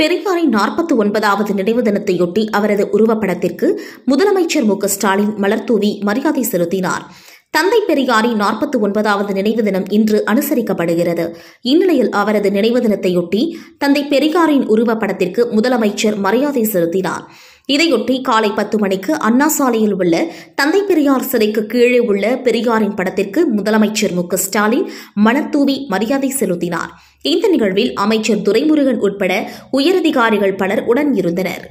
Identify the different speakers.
Speaker 1: பெரியாரின் நாற்பத்தி ஒன்பதாவது நினைவு தினத்தையொட்டி அவரது உருவப்படத்திற்கு முதலமைச்சர் மு ஸ்டாலின் மலர்தூவி மரியாதை செலுத்தினார் தந்தை பெரியாரின் நாற்பத்தி ஒன்பதாவது நினைவு தினம் இன்று அனுசரிக்கப்படுகிறது இந்நிலையில் அவரது நினைவு தினத்தையொட்டி தந்தை பெரியாரின் உருவப்படத்திற்கு முதலமைச்சர் மரியாதை செலுத்தினார் இதையொட்டி காலை பத்து மணிக்கு அண்ணா சாலையில் உள்ள தந்தை பெரியார் சிலைக்கு கீழே உள்ள பெரியாரின் படத்திற்கு முதலமைச்சர் மு ஸ்டாலின் மலர்தூவி மரியாதை செலுத்தினார் இந்த நிகழ்வில் அமைச்சர் துரைமுருகன் உட்பட
Speaker 2: உயரதிகாரிகள் பலர் உடன் இருந்தனர்